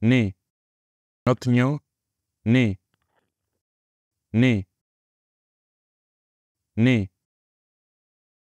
Ne. Not new. Ne. Ne. Ne.